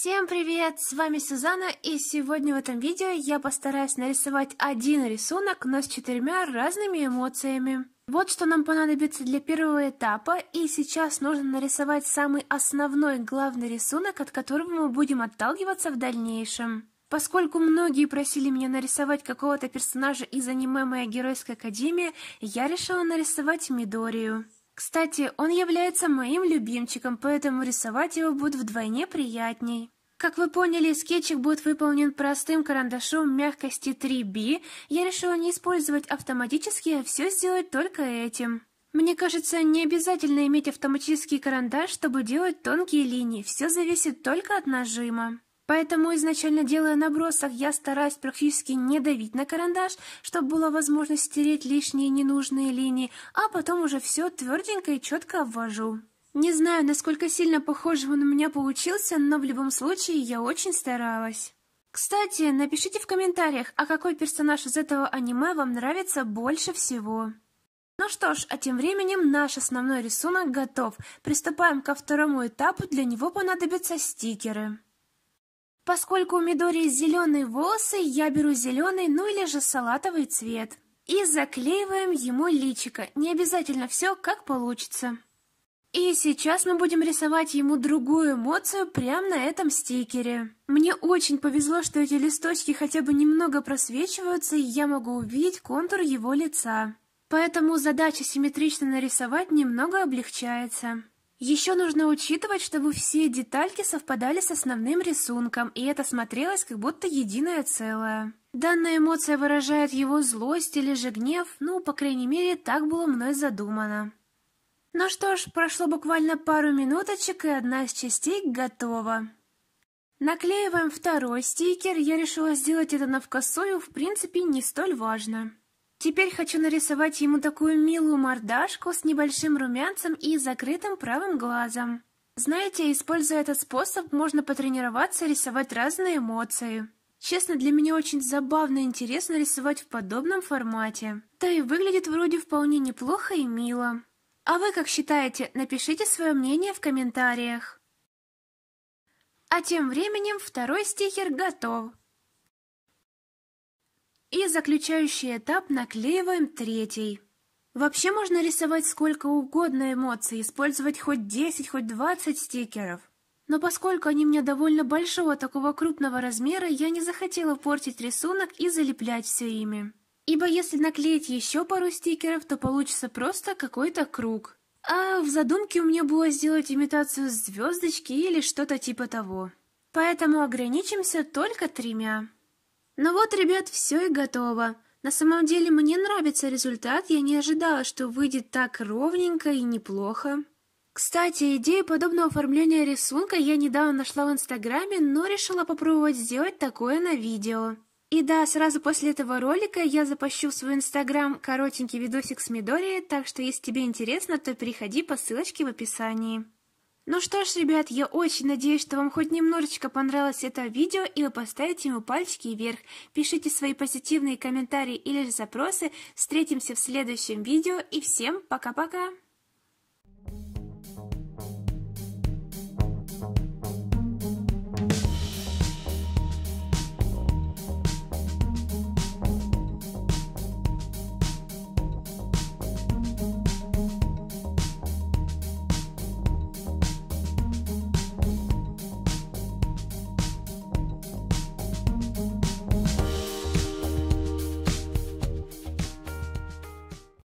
Всем привет! С вами Сюзанна, и сегодня в этом видео я постараюсь нарисовать один рисунок, но с четырьмя разными эмоциями. Вот что нам понадобится для первого этапа, и сейчас нужно нарисовать самый основной главный рисунок, от которого мы будем отталкиваться в дальнейшем. Поскольку многие просили меня нарисовать какого-то персонажа из аниме «Моя геройская академия», я решила нарисовать Мидорию. Кстати, он является моим любимчиком, поэтому рисовать его будет вдвойне приятней. Как вы поняли, скетчик будет выполнен простым карандашом мягкости 3B. Я решила не использовать автоматический, а все сделать только этим. Мне кажется, не обязательно иметь автоматический карандаш, чтобы делать тонкие линии. Все зависит только от нажима. Поэтому изначально делая набросок, я стараюсь практически не давить на карандаш, чтобы была возможность стереть лишние ненужные линии, а потом уже все тверденько и четко обвожу. Не знаю, насколько сильно похожим он у меня получился, но в любом случае я очень старалась. Кстати, напишите в комментариях, а какой персонаж из этого аниме вам нравится больше всего. Ну что ж, а тем временем наш основной рисунок готов. Приступаем ко второму этапу, для него понадобятся стикеры. Поскольку у Мидори зеленые волосы, я беру зеленый, ну или же салатовый цвет. И заклеиваем ему личико. Не обязательно все, как получится. И сейчас мы будем рисовать ему другую эмоцию прямо на этом стикере. Мне очень повезло, что эти листочки хотя бы немного просвечиваются, и я могу увидеть контур его лица. Поэтому задача симметрично нарисовать немного облегчается. Еще нужно учитывать, чтобы все детальки совпадали с основным рисунком, и это смотрелось как будто единое целое. Данная эмоция выражает его злость или же гнев, ну, по крайней мере, так было мной задумано. Ну что ж, прошло буквально пару минуточек, и одна из частей готова. Наклеиваем второй стикер, я решила сделать это на вкосую, в принципе, не столь важно. Теперь хочу нарисовать ему такую милую мордашку с небольшим румянцем и закрытым правым глазом. Знаете, используя этот способ, можно потренироваться рисовать разные эмоции. Честно, для меня очень забавно и интересно рисовать в подобном формате. Да и выглядит вроде вполне неплохо и мило. А вы как считаете? Напишите свое мнение в комментариях. А тем временем второй стикер готов. И заключающий этап наклеиваем третий. Вообще можно рисовать сколько угодно эмоций, использовать хоть 10, хоть 20 стикеров. Но поскольку они мне довольно большого такого крупного размера, я не захотела портить рисунок и залеплять все ими. Ибо если наклеить еще пару стикеров, то получится просто какой-то круг. А в задумке у меня было сделать имитацию звездочки или что-то типа того. Поэтому ограничимся только тремя. Ну вот, ребят, все и готово. На самом деле мне нравится результат, я не ожидала, что выйдет так ровненько и неплохо. Кстати, идею подобного оформления рисунка я недавно нашла в Инстаграме, но решила попробовать сделать такое на видео. И да, сразу после этого ролика я запущу в свой Инстаграм коротенький видосик с Мидори, так что если тебе интересно, то переходи по ссылочке в описании. Ну что ж, ребят, я очень надеюсь, что вам хоть немножечко понравилось это видео, и вы поставите ему пальчики вверх. Пишите свои позитивные комментарии или же запросы. Встретимся в следующем видео, и всем пока-пока!